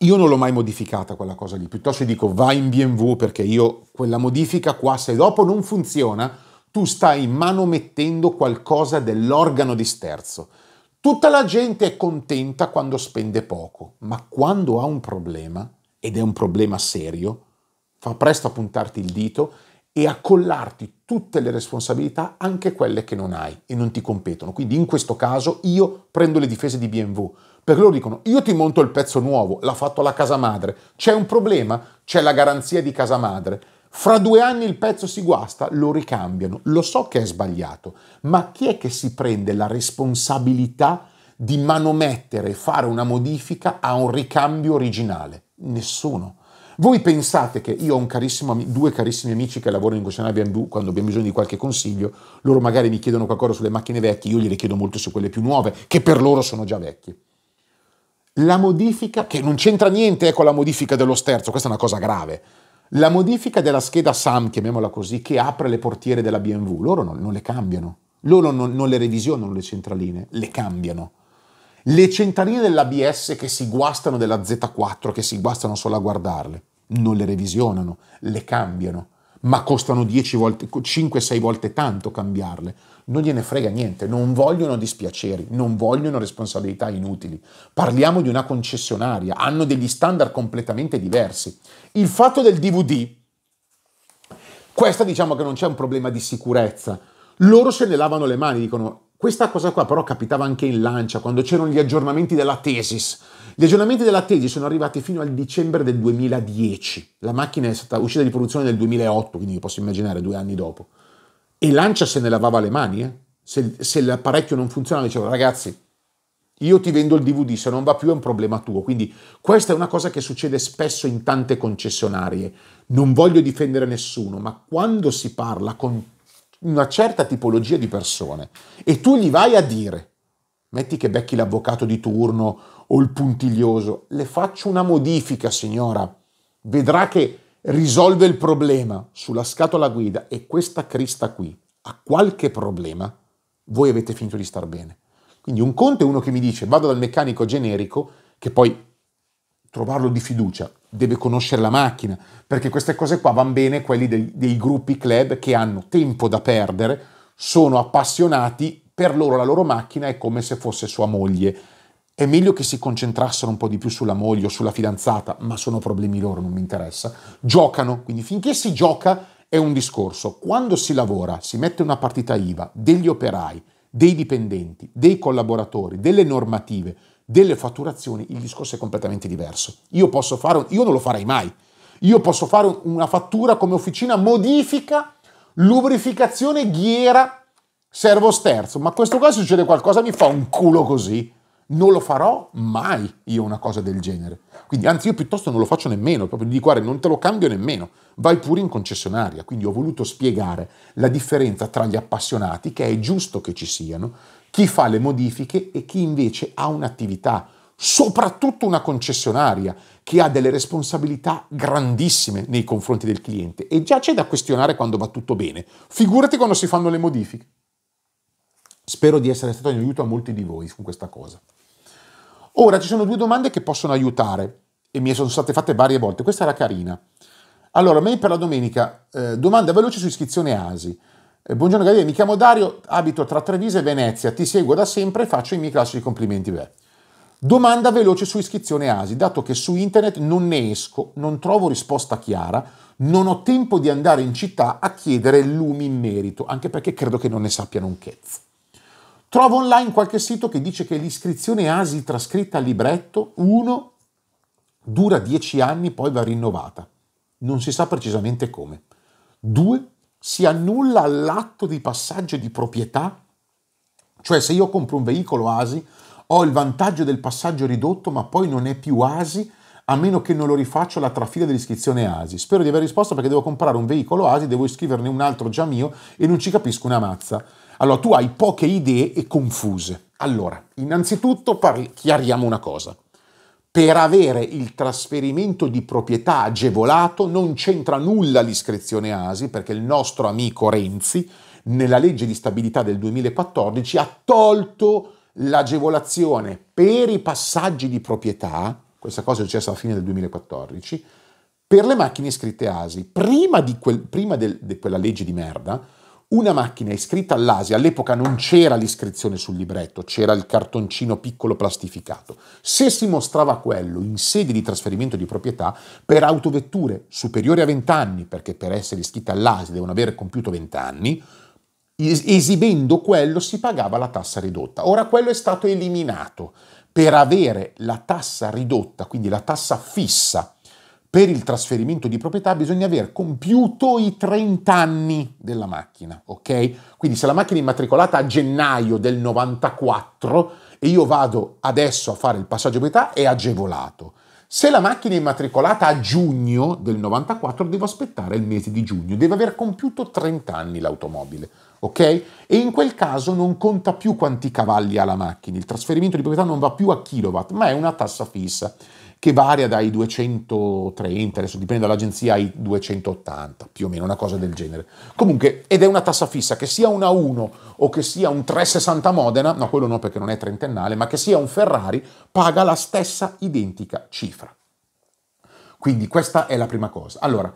io non l'ho mai modificata quella cosa lì, piuttosto dico vai in BMW perché io quella modifica qua se dopo non funziona tu stai manomettendo qualcosa dell'organo di sterzo. Tutta la gente è contenta quando spende poco, ma quando ha un problema, ed è un problema serio, fa presto a puntarti il dito e a collarti tutte le responsabilità, anche quelle che non hai e non ti competono. Quindi in questo caso io prendo le difese di BMW perché loro dicono io ti monto il pezzo nuovo, l'ha fatto la casa madre, c'è un problema, c'è la garanzia di casa madre. Fra due anni il pezzo si guasta, lo ricambiano. Lo so che è sbagliato, ma chi è che si prende la responsabilità di manomettere e fare una modifica a un ricambio originale? Nessuno. Voi pensate che io ho carissimo, due carissimi amici che lavorano in concessionaria BMW, quando abbiamo bisogno di qualche consiglio, loro magari mi chiedono qualcosa sulle macchine vecchie, io gliele chiedo molto su quelle più nuove, che per loro sono già vecchie la modifica, che non c'entra niente eh, con la modifica dello sterzo, questa è una cosa grave, la modifica della scheda SAM, chiamiamola così, che apre le portiere della BMW, loro non, non le cambiano, loro non, non le revisionano le centraline, le cambiano. Le centraline dell'ABS che si guastano della Z4, che si guastano solo a guardarle, non le revisionano, le cambiano, ma costano 5-6 volte tanto cambiarle non gliene frega niente, non vogliono dispiaceri, non vogliono responsabilità inutili. Parliamo di una concessionaria, hanno degli standard completamente diversi. Il fatto del DVD, questa diciamo che non c'è un problema di sicurezza. Loro se ne lavano le mani, dicono questa cosa qua però capitava anche in Lancia, quando c'erano gli aggiornamenti della Tesis. Gli aggiornamenti della Tesis sono arrivati fino al dicembre del 2010. La macchina è stata uscita di produzione nel 2008, quindi posso immaginare due anni dopo. E Lancia se ne lavava le mani, eh? se, se l'apparecchio non funzionava, diceva ragazzi, io ti vendo il DVD, se non va più è un problema tuo. Quindi questa è una cosa che succede spesso in tante concessionarie. Non voglio difendere nessuno, ma quando si parla con una certa tipologia di persone e tu gli vai a dire, metti che becchi l'avvocato di turno o il puntiglioso, le faccio una modifica signora, vedrà che risolve il problema sulla scatola guida e questa crista qui ha qualche problema, voi avete finito di star bene. Quindi un conto è uno che mi dice vado dal meccanico generico, che poi trovarlo di fiducia, deve conoscere la macchina, perché queste cose qua vanno bene quelli dei, dei gruppi club che hanno tempo da perdere, sono appassionati, per loro la loro macchina è come se fosse sua moglie è meglio che si concentrassero un po' di più sulla moglie o sulla fidanzata, ma sono problemi loro, non mi interessa. Giocano, quindi finché si gioca è un discorso. Quando si lavora, si mette una partita IVA, degli operai, dei dipendenti, dei collaboratori, delle normative, delle fatturazioni, il discorso è completamente diverso. Io posso fare, io non lo farei mai. Io posso fare una fattura come officina modifica, lubrificazione, ghiera, servo sterzo, ma in questo caso succede qualcosa, mi fa un culo così non lo farò mai io una cosa del genere. Quindi anzi io piuttosto non lo faccio nemmeno, proprio di guarda non te lo cambio nemmeno, vai pure in concessionaria. Quindi ho voluto spiegare la differenza tra gli appassionati, che è giusto che ci siano, chi fa le modifiche e chi invece ha un'attività, soprattutto una concessionaria, che ha delle responsabilità grandissime nei confronti del cliente. E già c'è da questionare quando va tutto bene, figurati quando si fanno le modifiche. Spero di essere stato in aiuto a molti di voi su questa cosa. Ora ci sono due domande che possono aiutare e mi sono state fatte varie volte. Questa era carina. Allora, mail per la domenica, eh, domanda veloce su iscrizione ASI. Eh, buongiorno Gabriele, mi chiamo Dario, abito tra Treviso e Venezia, ti seguo da sempre e faccio i miei classici complimenti. Beh. Domanda veloce su iscrizione ASI, dato che su internet non ne esco, non trovo risposta chiara, non ho tempo di andare in città a chiedere lumi in merito, anche perché credo che non ne sappiano un chezzo. Trovo online qualche sito che dice che l'iscrizione ASI trascritta al libretto 1 dura 10 anni, poi va rinnovata. Non si sa precisamente come. 2. Si annulla l'atto di passaggio di proprietà. Cioè se io compro un veicolo ASI ho il vantaggio del passaggio ridotto ma poi non è più ASI a meno che non lo rifaccio alla trafila dell'iscrizione ASI. Spero di aver risposto perché devo comprare un veicolo ASI, devo iscriverne un altro già mio e non ci capisco una mazza. Allora, tu hai poche idee e confuse. Allora, innanzitutto parli, chiariamo una cosa. Per avere il trasferimento di proprietà agevolato non c'entra nulla l'iscrizione ASI, perché il nostro amico Renzi, nella legge di stabilità del 2014, ha tolto l'agevolazione per i passaggi di proprietà, questa cosa è successa alla fine del 2014, per le macchine iscritte ASI. Prima di, quel, prima del, di quella legge di merda, una macchina iscritta all'Asia, all'epoca non c'era l'iscrizione sul libretto, c'era il cartoncino piccolo plastificato. Se si mostrava quello in sede di trasferimento di proprietà per autovetture superiori a 20 anni, perché per essere iscritte all'Asia devono aver compiuto 20 anni, esibendo quello si pagava la tassa ridotta. Ora quello è stato eliminato. Per avere la tassa ridotta, quindi la tassa fissa per il trasferimento di proprietà bisogna aver compiuto i 30 anni della macchina, ok? Quindi se la macchina è immatricolata a gennaio del 94 e io vado adesso a fare il passaggio di proprietà è agevolato. Se la macchina è immatricolata a giugno del 94 devo aspettare il mese di giugno, deve aver compiuto 30 anni l'automobile, ok? E in quel caso non conta più quanti cavalli ha la macchina, il trasferimento di proprietà non va più a kilowatt, ma è una tassa fissa che varia dai 230, adesso dipende dall'agenzia, ai 280, più o meno, una cosa del genere. Comunque, ed è una tassa fissa, che sia una 1 o che sia un 360 Modena, no quello no perché non è trentennale, ma che sia un Ferrari, paga la stessa identica cifra. Quindi questa è la prima cosa. Allora,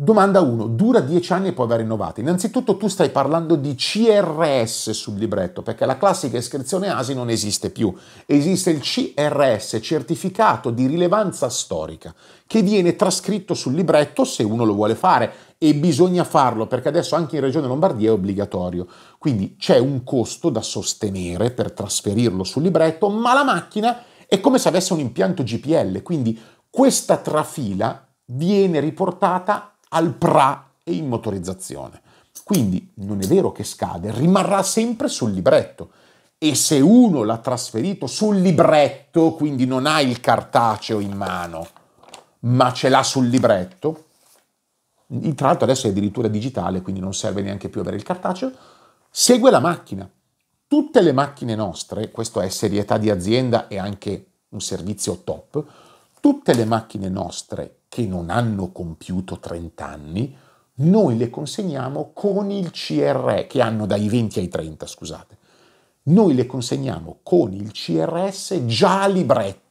Domanda 1. Dura 10 anni e poi va rinnovata. Innanzitutto tu stai parlando di CRS sul libretto, perché la classica iscrizione ASI non esiste più. Esiste il CRS, certificato di rilevanza storica, che viene trascritto sul libretto se uno lo vuole fare e bisogna farlo, perché adesso anche in Regione Lombardia è obbligatorio. Quindi c'è un costo da sostenere per trasferirlo sul libretto, ma la macchina è come se avesse un impianto GPL, quindi questa trafila viene riportata al PRA e in motorizzazione. Quindi non è vero che scade, rimarrà sempre sul libretto. E se uno l'ha trasferito sul libretto, quindi non ha il cartaceo in mano, ma ce l'ha sul libretto, tra l'altro adesso è addirittura digitale, quindi non serve neanche più avere il cartaceo, segue la macchina. Tutte le macchine nostre, questo è serietà di azienda e anche un servizio top, tutte le macchine nostre che non hanno compiuto 30 anni, noi le consegniamo con il CRS, che hanno dai 20 ai 30, scusate. Noi le consegniamo con il CRS già libretto.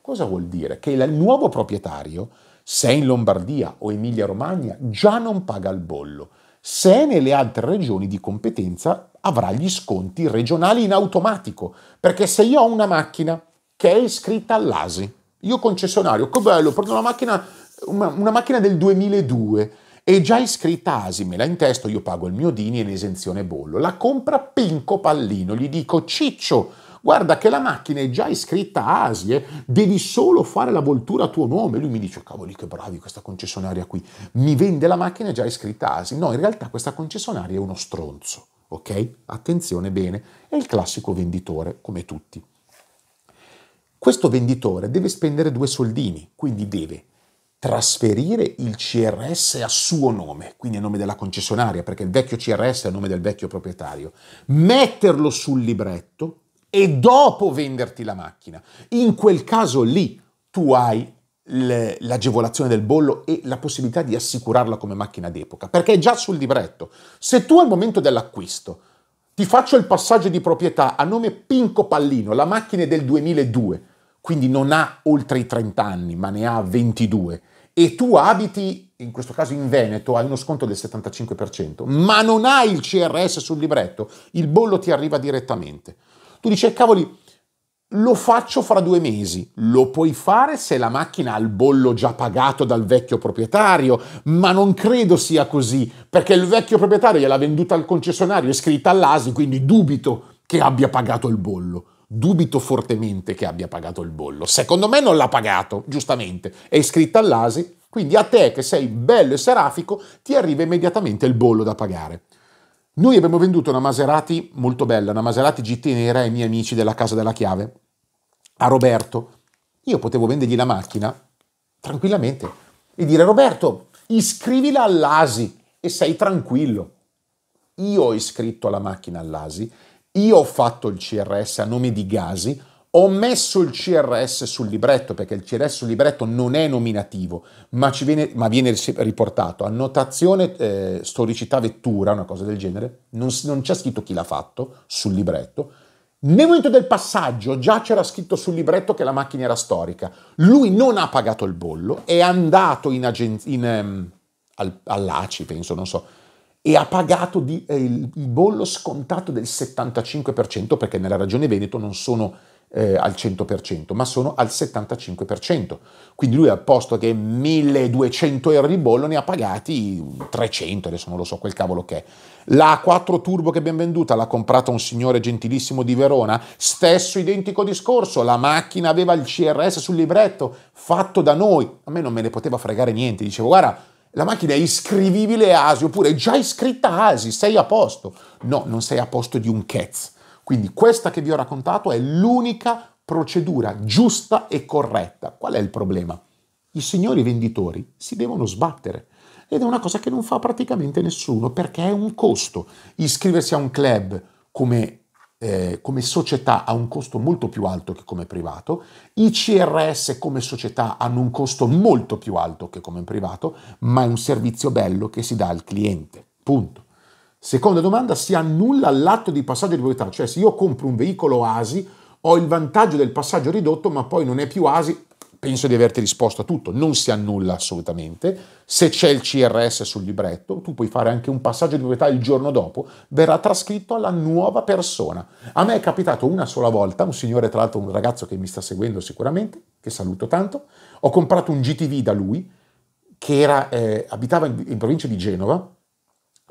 Cosa vuol dire? Che il nuovo proprietario, se è in Lombardia o Emilia-Romagna, già non paga il bollo. Se è nelle altre regioni di competenza, avrà gli sconti regionali in automatico. Perché se io ho una macchina che è iscritta all'ASI, io concessionario, che bello, prendo una macchina, una, una macchina del 2002 e già iscritta ASI, me la intesto, io pago il mio Dini in esenzione bollo. La compra Pinco Pallino, gli dico Ciccio, guarda che la macchina è già iscritta ASI, eh? devi solo fare la voltura a tuo nome. Lui mi dice, cavoli che bravi questa concessionaria qui, mi vende la macchina già iscritta a ASI. No, in realtà questa concessionaria è uno stronzo, ok? Attenzione bene, è il classico venditore, come tutti. Questo venditore deve spendere due soldini, quindi deve trasferire il CRS a suo nome, quindi a nome della concessionaria, perché il vecchio CRS è a nome del vecchio proprietario, metterlo sul libretto e dopo venderti la macchina. In quel caso lì tu hai l'agevolazione del bollo e la possibilità di assicurarla come macchina d'epoca, perché è già sul libretto. Se tu al momento dell'acquisto ti faccio il passaggio di proprietà a nome Pinco Pallino, la macchina è del 2002, quindi non ha oltre i 30 anni, ma ne ha 22, e tu abiti, in questo caso in Veneto, hai uno sconto del 75%, ma non hai il CRS sul libretto, il bollo ti arriva direttamente. Tu dici, eh, cavoli, lo faccio fra due mesi. Lo puoi fare se la macchina ha il bollo già pagato dal vecchio proprietario, ma non credo sia così, perché il vecchio proprietario gliel'ha venduta al concessionario, è scritta all'ASI, quindi dubito che abbia pagato il bollo dubito fortemente che abbia pagato il bollo. Secondo me non l'ha pagato, giustamente. È iscritta all'ASI, quindi a te che sei bello e serafico ti arriva immediatamente il bollo da pagare. Noi abbiamo venduto una Maserati molto bella, una Maserati GT nera ai miei amici della Casa della Chiave, a Roberto. Io potevo vendergli la macchina tranquillamente e dire Roberto, iscrivila all'ASI e sei tranquillo. Io ho iscritto la macchina all'ASI io ho fatto il CRS a nome di Gasi, ho messo il CRS sul libretto, perché il CRS sul libretto non è nominativo, ma, viene, ma viene, riportato annotazione eh, storicità vettura, una cosa del genere, non, non c'è scritto chi l'ha fatto sul libretto. Nel momento del passaggio già c'era scritto sul libretto che la macchina era storica. Lui non ha pagato il bollo, è andato in agen- in, um, al, all'ACI, penso, non so, e ha pagato di, eh, il, il, bollo scontato del 75% perché nella regione Veneto non sono eh, al 100% ma sono al 75%. Quindi lui al posto che 1200 euro di bollo ne ha pagati 300, adesso non lo so quel cavolo che è. La 4 Turbo che abbiamo venduta l'ha comprata un signore gentilissimo di Verona, stesso identico discorso, la macchina aveva il CRS sul libretto fatto da noi, a me non me ne poteva fregare niente, dicevo guarda la macchina è iscrivibile a ASI oppure è già iscritta a ASI, sei a posto. No, non sei a posto di un CATS. Quindi questa che vi ho raccontato è l'unica procedura giusta e corretta. Qual è il problema? I signori venditori si devono sbattere ed è una cosa che non fa praticamente nessuno perché è un costo. Iscriversi a un club come eh, come società ha un costo molto più alto che come privato, i CRS come società hanno un costo molto più alto che come privato, ma è un servizio bello che si dà al cliente. Punto. Seconda domanda, si annulla l'atto di passaggio di proprietà, cioè se io compro un veicolo ASI ho il vantaggio del passaggio ridotto, ma poi non è più ASI, penso di averti risposto a tutto, non si annulla assolutamente, se c'è il CRS sul libretto, tu puoi fare anche un passaggio di proprietà il giorno dopo, verrà trascritto alla nuova persona. A me è capitato una sola volta, un signore tra l'altro, un ragazzo che mi sta seguendo sicuramente, che saluto tanto, ho comprato un GTV da lui, che era, eh, abitava in, in provincia di Genova,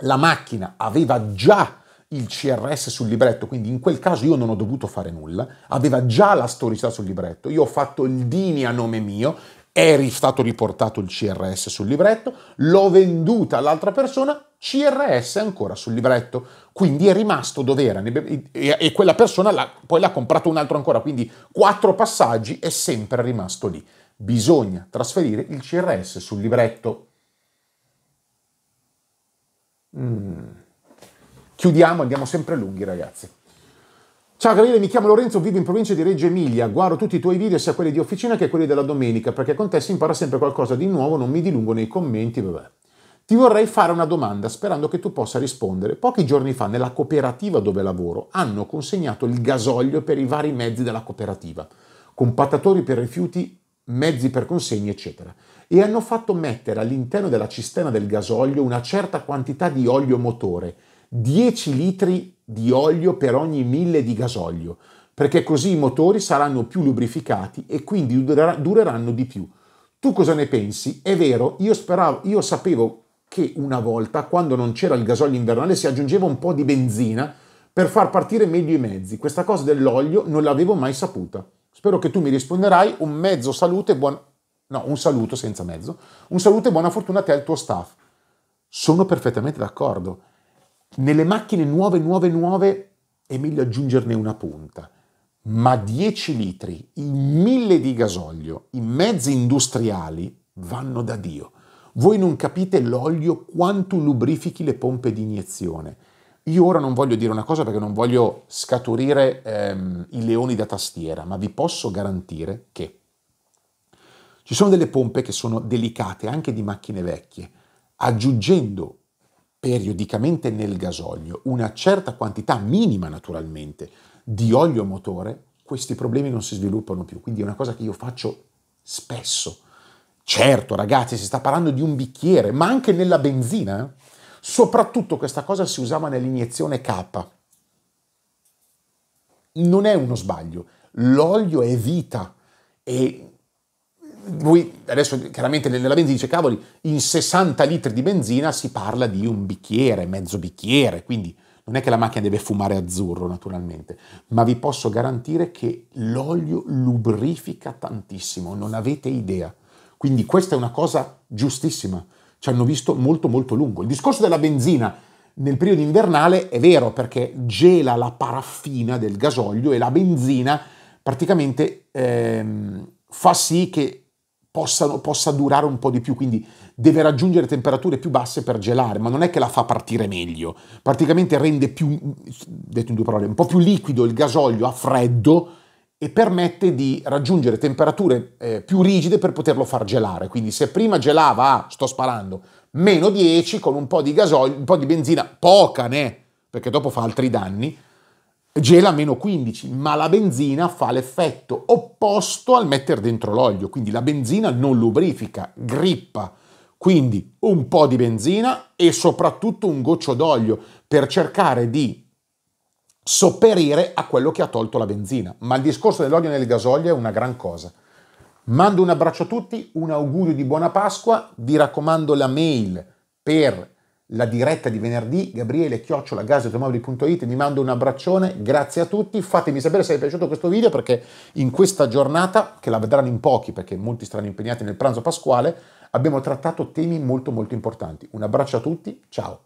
la macchina aveva già il CRS sul libretto, quindi in quel caso io non ho dovuto fare nulla, aveva già la storicità sul libretto, io ho fatto il Dini a nome mio, è stato riportato il CRS sul libretto, l'ho venduta all'altra persona, CRS ancora sul libretto, quindi è rimasto dove era e quella persona l'ha, poi l'ha comprato un altro ancora, quindi quattro passaggi è sempre rimasto lì. Bisogna trasferire il CRS sul libretto. Mm. Chiudiamo, andiamo sempre lunghi ragazzi. Ciao Gabriele, mi chiamo Lorenzo, vivo in provincia di Reggio Emilia, guardo tutti i tuoi video sia quelli di officina che quelli della domenica, perché con te si impara sempre qualcosa di nuovo, non mi dilungo nei commenti, vabbè. Ti vorrei fare una domanda sperando che tu possa rispondere. Pochi giorni fa nella cooperativa dove lavoro hanno consegnato il gasolio per i vari mezzi della cooperativa, compattatori per rifiuti, mezzi per consegne, eccetera, e hanno fatto mettere all'interno della cisterna del gasolio una certa quantità di olio motore 10 litri di olio per ogni 1000 di gasolio, perché così i motori saranno più lubrificati e quindi dureranno di più. Tu cosa ne pensi? È vero, io, speravo, io sapevo che una volta, quando non c'era il gasolio invernale, si aggiungeva un po' di benzina per far partire meglio i mezzi. Questa cosa dell'olio non l'avevo mai saputa. Spero che tu mi risponderai. Un mezzo salute e buon... No, un saluto senza mezzo. Un saluto e buona fortuna a te e al tuo staff. Sono perfettamente d'accordo. Nelle macchine nuove, nuove, nuove è meglio aggiungerne una punta, ma 10 litri in mille di gasolio, in mezzi industriali, vanno da Dio. Voi non capite l'olio quanto lubrifichi le pompe di iniezione. Io ora non voglio dire una cosa perché non voglio scaturire ehm, i leoni da tastiera, ma vi posso garantire che ci sono delle pompe che sono delicate anche di macchine vecchie. Aggiungendo periodicamente nel gasolio una certa quantità minima naturalmente di olio motore, questi problemi non si sviluppano più. Quindi è una cosa che io faccio spesso. Certo, ragazzi, si sta parlando di un bicchiere, ma anche nella benzina. Eh, soprattutto questa cosa si usava nell'iniezione K. Non è uno sbaglio. L'olio è vita e noi adesso chiaramente nella benzina dice cavoli, in 60 litri di benzina si parla di un bicchiere, mezzo bicchiere, quindi non è che la macchina deve fumare azzurro naturalmente, ma vi posso garantire che l'olio lubrifica tantissimo, non avete idea. Quindi questa è una cosa giustissima, ci hanno visto molto molto lungo. Il discorso della benzina nel periodo invernale è vero perché gela la paraffina del gasolio e la benzina praticamente ehm, fa sì che possano, possa durare un po' di più, quindi deve raggiungere temperature più basse per gelare, ma non è che la fa partire meglio, praticamente rende più, detto in due parole, un po' più liquido il gasolio a freddo e permette di raggiungere temperature eh, più rigide per poterlo far gelare. Quindi se prima gelava a, ah, sto sparando, meno 10 con un po' di gasolio, un po' di benzina, poca ne, perché dopo fa altri danni, gela meno 15, ma la benzina fa l'effetto opposto al mettere dentro l'olio, quindi la benzina non lubrifica, grippa. Quindi un po' di benzina e soprattutto un goccio d'olio per cercare di sopperire a quello che ha tolto la benzina. Ma il discorso dell'olio nel gasolio è una gran cosa. Mando un abbraccio a tutti, un augurio di buona Pasqua, vi raccomando la mail per la diretta di venerdì, gabriele chiocciolagaseautomobili.it, mi mando un abbraccione, grazie a tutti, fatemi sapere se vi è piaciuto questo video perché in questa giornata, che la vedranno in pochi perché molti saranno impegnati nel pranzo pasquale, abbiamo trattato temi molto molto importanti. Un abbraccio a tutti, ciao!